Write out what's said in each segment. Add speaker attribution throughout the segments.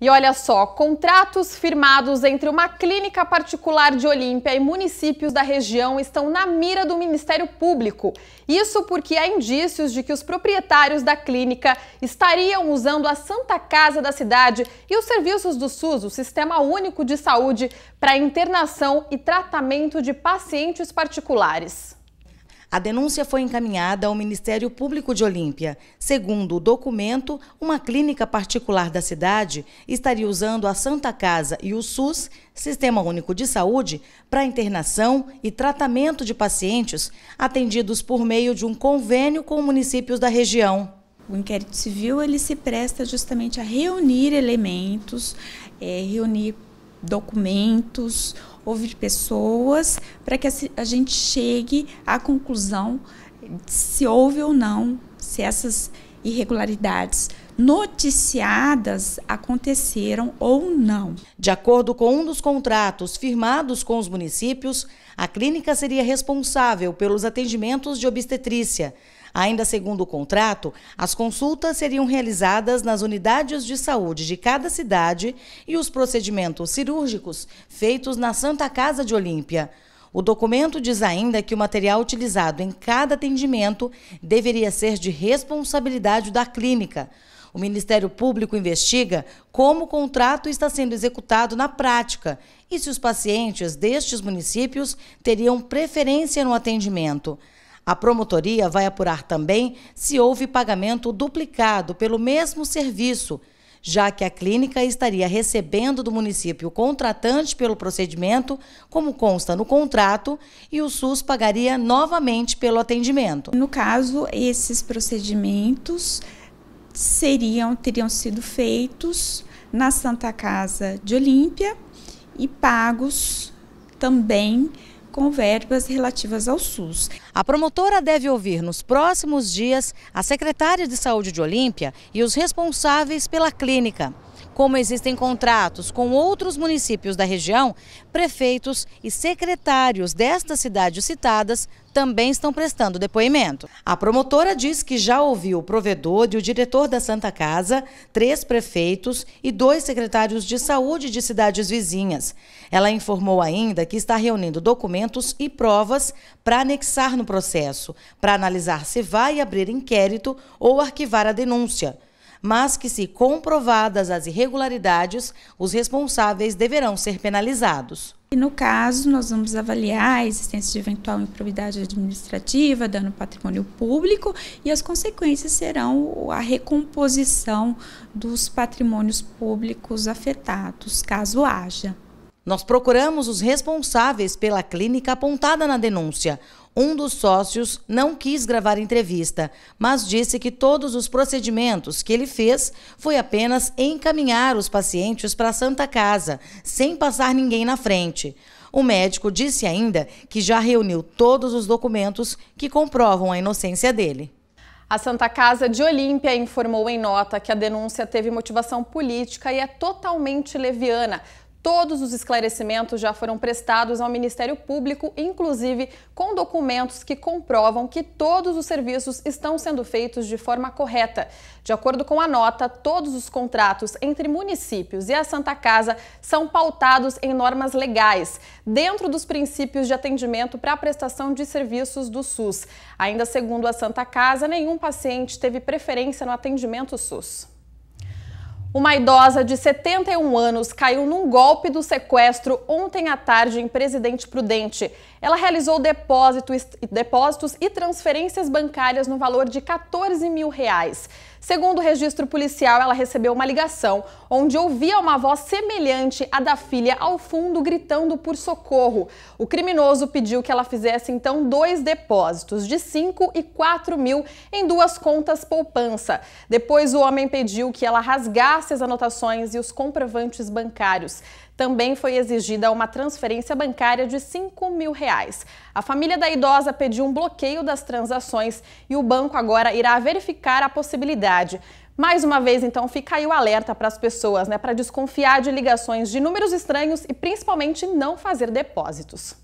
Speaker 1: E olha só, contratos firmados entre uma clínica particular de Olímpia e municípios da região estão na mira do Ministério Público. Isso porque há indícios de que os proprietários da clínica estariam usando a Santa Casa da cidade e os serviços do SUS, o Sistema Único de Saúde, para internação e tratamento de pacientes particulares.
Speaker 2: A denúncia foi encaminhada ao Ministério Público de Olímpia. Segundo o documento, uma clínica particular da cidade estaria usando a Santa Casa e o SUS, Sistema Único de Saúde, para internação e tratamento de pacientes atendidos por meio de um convênio com municípios da região. O inquérito civil ele se presta justamente a reunir
Speaker 3: elementos, é, reunir documentos, ouvir pessoas, para que a gente chegue à conclusão se houve ou não, se essas irregularidades noticiadas aconteceram
Speaker 2: ou não. De acordo com um dos contratos firmados com os municípios, a clínica seria responsável pelos atendimentos de obstetrícia Ainda segundo o contrato, as consultas seriam realizadas nas unidades de saúde de cada cidade e os procedimentos cirúrgicos feitos na Santa Casa de Olímpia. O documento diz ainda que o material utilizado em cada atendimento deveria ser de responsabilidade da clínica. O Ministério Público investiga como o contrato está sendo executado na prática e se os pacientes destes municípios teriam preferência no atendimento. A promotoria vai apurar também se houve pagamento duplicado pelo mesmo serviço, já que a clínica estaria recebendo do município contratante pelo procedimento, como consta no contrato, e o SUS pagaria novamente pelo atendimento. No caso, esses
Speaker 3: procedimentos seriam teriam sido feitos na Santa Casa de Olímpia e pagos também
Speaker 2: com verbas relativas ao SUS. A promotora deve ouvir nos próximos dias a secretária de Saúde de Olímpia e os responsáveis pela clínica. Como existem contratos com outros municípios da região, prefeitos e secretários destas cidades citadas também estão prestando depoimento. A promotora diz que já ouviu o provedor e o diretor da Santa Casa, três prefeitos e dois secretários de saúde de cidades vizinhas. Ela informou ainda que está reunindo documentos e provas para anexar no processo, para analisar se vai abrir inquérito ou arquivar a denúncia mas que, se comprovadas as irregularidades, os responsáveis deverão ser penalizados. E no caso, nós vamos
Speaker 3: avaliar a existência de eventual improbidade administrativa, dano ao patrimônio público e as consequências serão a recomposição dos patrimônios públicos
Speaker 2: afetados, caso haja. Nós procuramos os responsáveis pela clínica apontada na denúncia, um dos sócios não quis gravar entrevista, mas disse que todos os procedimentos que ele fez foi apenas encaminhar os pacientes para a Santa Casa, sem passar ninguém na frente. O médico disse ainda que já reuniu todos os documentos que comprovam a inocência dele.
Speaker 1: A Santa Casa de Olímpia informou em nota que a denúncia teve motivação política e é totalmente leviana. Todos os esclarecimentos já foram prestados ao Ministério Público, inclusive com documentos que comprovam que todos os serviços estão sendo feitos de forma correta. De acordo com a nota, todos os contratos entre municípios e a Santa Casa são pautados em normas legais, dentro dos princípios de atendimento para a prestação de serviços do SUS. Ainda segundo a Santa Casa, nenhum paciente teve preferência no atendimento SUS. Uma idosa de 71 anos caiu num golpe do sequestro ontem à tarde em Presidente Prudente. Ela realizou depósitos, depósitos e transferências bancárias no valor de 14 mil reais. Segundo o registro policial, ela recebeu uma ligação onde ouvia uma voz semelhante à da filha ao fundo gritando por socorro. O criminoso pediu que ela fizesse então dois depósitos de 5 e 4 mil em duas contas poupança. Depois, o homem pediu que ela rasgasse passe as anotações e os comprovantes bancários. Também foi exigida uma transferência bancária de 5 mil reais. A família da idosa pediu um bloqueio das transações e o banco agora irá verificar a possibilidade. Mais uma vez, então, fica aí o alerta para as pessoas, né, para desconfiar de ligações de números estranhos e principalmente não fazer depósitos.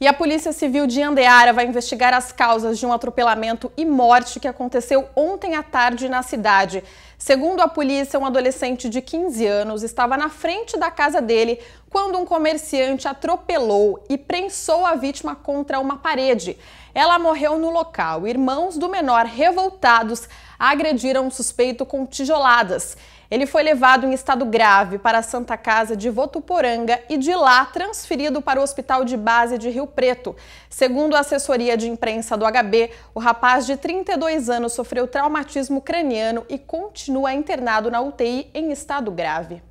Speaker 1: E a Polícia Civil de Andeara vai investigar as causas de um atropelamento e morte que aconteceu ontem à tarde na cidade. Segundo a polícia, um adolescente de 15 anos estava na frente da casa dele quando um comerciante atropelou e prensou a vítima contra uma parede. Ela morreu no local. Irmãos do menor, revoltados, agrediram o suspeito com tijoladas. Ele foi levado em estado grave para a Santa Casa de Votuporanga e de lá transferido para o Hospital de Base de Rio Preto. Segundo a assessoria de imprensa do HB, o rapaz de 32 anos sofreu traumatismo craniano e continua continua internado na UTI em estado grave.